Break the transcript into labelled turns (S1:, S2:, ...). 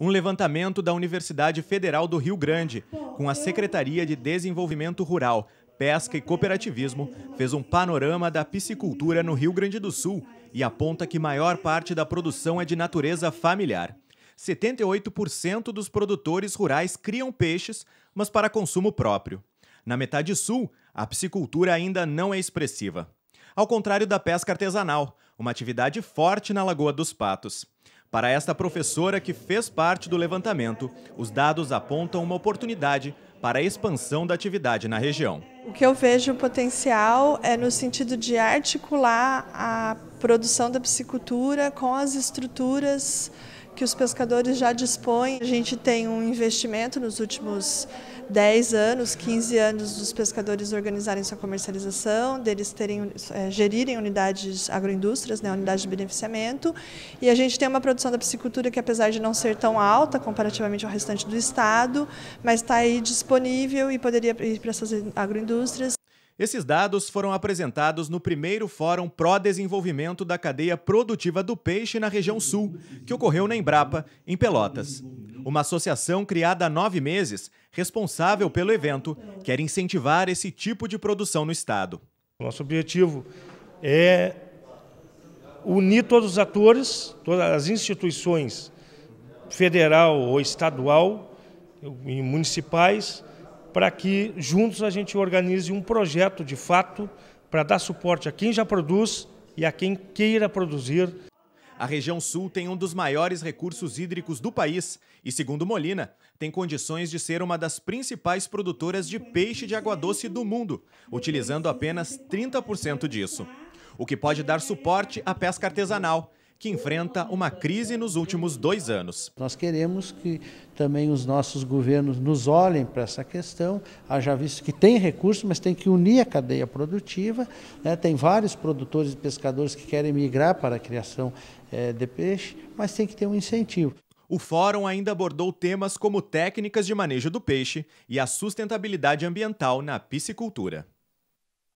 S1: um levantamento da Universidade Federal do Rio Grande, com a Secretaria de Desenvolvimento Rural, Pesca e Cooperativismo, fez um panorama da piscicultura no Rio Grande do Sul e aponta que maior parte da produção é de natureza familiar. 78% dos produtores rurais criam peixes, mas para consumo próprio. Na metade sul, a piscicultura ainda não é expressiva. Ao contrário da pesca artesanal, uma atividade forte na Lagoa dos Patos. Para esta professora que fez parte do levantamento, os dados apontam uma oportunidade para a expansão da atividade na região.
S2: O que eu vejo potencial é no sentido de articular a produção da piscicultura com as estruturas que os pescadores já dispõem. A gente tem um investimento nos últimos 10 anos, 15 anos dos pescadores organizarem sua comercialização, deles terem, é, gerirem unidades agroindústrias, né, unidades de beneficiamento. E a gente tem uma produção da piscicultura que, apesar de não ser tão alta comparativamente ao restante do estado, mas está aí disponível e poderia ir para essas agroindústrias.
S1: Esses dados foram apresentados no primeiro Fórum Pró-Desenvolvimento da Cadeia Produtiva do Peixe na região Sul, que ocorreu na Embrapa, em Pelotas. Uma associação criada há nove meses, responsável pelo evento, quer incentivar esse tipo de produção no Estado. Nosso objetivo é
S3: unir todos os atores, todas as instituições federal ou estadual e municipais, para que juntos a gente organize um projeto de fato para dar suporte a quem já produz
S1: e a quem queira produzir a região sul tem um dos maiores recursos hídricos do país e, segundo Molina, tem condições de ser uma das principais produtoras de peixe de água doce do mundo, utilizando apenas 30% disso, o que pode dar suporte à pesca artesanal que enfrenta uma crise nos últimos dois anos.
S4: Nós queremos que também os nossos governos nos olhem para essa questão, haja visto que tem recursos, mas tem que unir a cadeia produtiva. Né? Tem vários produtores e pescadores que querem migrar para a criação é, de peixe, mas tem que ter um incentivo.
S1: O fórum ainda abordou temas como técnicas de manejo do peixe e a sustentabilidade ambiental na piscicultura.